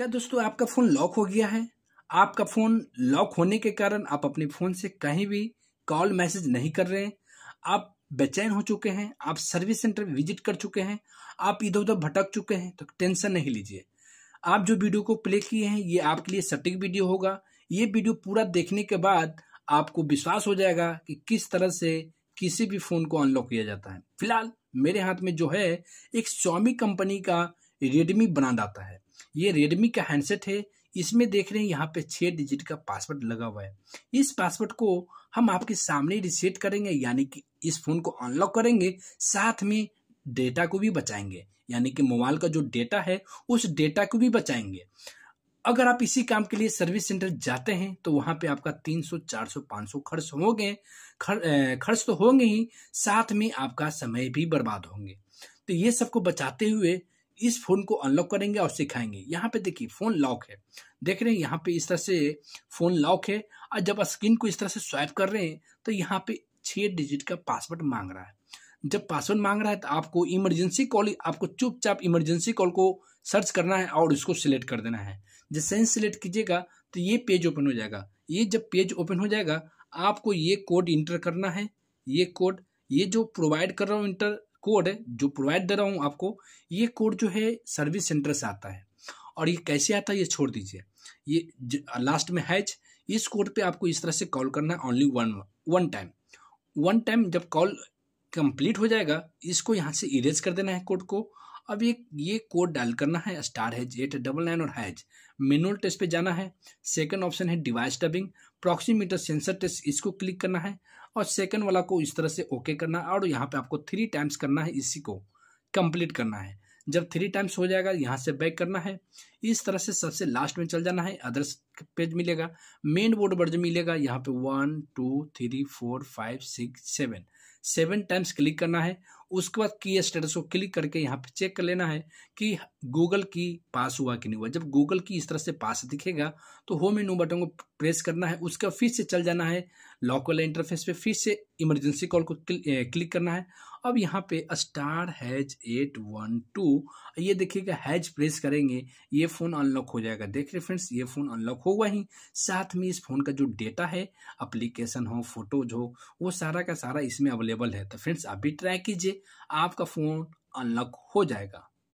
क्या दोस्तों आपका फ़ोन लॉक हो गया है आपका फ़ोन लॉक होने के कारण आप अपने फ़ोन से कहीं भी कॉल मैसेज नहीं कर रहे हैं आप बेचैन हो चुके हैं आप सर्विस सेंटर विजिट कर चुके हैं आप इधर उधर भटक चुके हैं तो टेंशन नहीं लीजिए आप जो वीडियो को प्ले किए हैं ये आपके लिए सटीक वीडियो होगा ये वीडियो पूरा देखने के बाद आपको विश्वास हो जाएगा कि किस तरह से किसी भी फ़ोन को अनलॉक किया जाता है फिलहाल मेरे हाथ में जो है एक शॉमी कंपनी का रेडमी ब्रांड आता है ये रेडमी का हैंडसेट है इसमें देख रहे हैं यहाँ पे छः डिजिट का पासवर्ड लगा हुआ है इस पासवर्ड को हम आपके सामने रिसेट करेंगे यानी कि इस फ़ोन को अनलॉक करेंगे साथ में डेटा को भी बचाएंगे यानी कि मोबाइल का जो डेटा है उस डेटा को भी बचाएंगे अगर आप इसी काम के लिए सर्विस सेंटर जाते हैं तो वहाँ पे आपका 300, 400, 500 खर्च होंगे खर, खर्च तो होंगे ही साथ में आपका समय भी बर्बाद होंगे तो ये सबको बचाते हुए इस फोन को अनलॉक करेंगे और सिखाएंगे यहाँ पे देखिए फोन लॉक है देख रहे हैं यहाँ पे इस तरह से फोन लॉक है और जब आप स्क्रीन को इस तरह से स्वाइप कर रहे हैं तो यहाँ पे छः डिजिट का पासवर्ड मांग रहा है जब पासवर्ड मांग रहा है तो आपको इमरजेंसी कॉल आपको चुपचाप इमरजेंसी कॉल को सर्च करना है और उसको सिलेक्ट कर देना है जैसे ही सिलेक्ट कीजिएगा तो ये पेज ओपन हो जाएगा ये जब पेज ओपन हो जाएगा आपको ये कोड इंटर करना है ये कोड ये जो प्रोवाइड कर रहा हूँ इंटर कोड है जो प्रोवाइड दे रहा हूँ आपको ये कोड जो है सर्विस सेंटर से आता है और ये कैसे आता है ये छोड़ दीजिए ये लास्ट में हैच इस कोड पे आपको इस तरह से कॉल करना है only one one time one time जब कॉल कंप्लीट हो जाएगा इसको यहाँ से इरेज कर देना है कोड को अब ये ये कोड डायल करना है star hash eight double nine और हैज मेनुअल टेस्ट पे जाना है सेकंड ऑप्शन है device dubbing proximity sensor test इसको क्लिक करना है और सेकंड वाला को इस तरह से ओके करना है और यहाँ पे आपको थ्री टाइम्स करना है इसी को कंप्लीट करना है जब थ्री टाइम्स हो जाएगा यहाँ से बैक करना है इस तरह से सबसे लास्ट में चल जाना है अदर्स पेज मिलेगा मेन बोर्ड पर मिलेगा यहाँ पे one two three four five six seven seven times click करना है उसके बाद की स्टेटस को क्लिक करके यहाँ पे चेक कर लेना है कि गूगल की पास हुआ कि नहीं हुआ जब गूगल की इस तरह से पास दिखेगा तो होम इन बटन को प्रेस करना है उसका फिर से चल जाना है लॉक वाला इंटरफेस पे फिर से इमरजेंसी कॉल को क्लिक करना है अब यहाँ पे star hash eight one two ये देखिएगा हैज प्रेस करेंगे ये फ़ोन अनलॉक हो जाएगा देख रहे फ्रेंड्स ये फ़ोन अनलॉक होगा ही साथ में इस फ़ोन का जो डेटा है अप्लीकेशन हो फोटोज हो वो सारा का सारा इसमें अवेलेबल है तो फ्रेंड्स आप भी ट्राई कीजिए आपका फ़ोन अनलॉक हो जाएगा